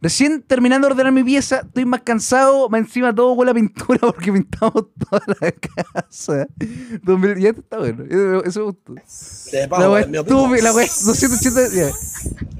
Recién terminando de ordenar mi pieza, estoy más cansado, más encima todo huele a pintura porque pintamos toda la casa. Y esto está bueno, eso es justo. La wea estúpida, la wea 280.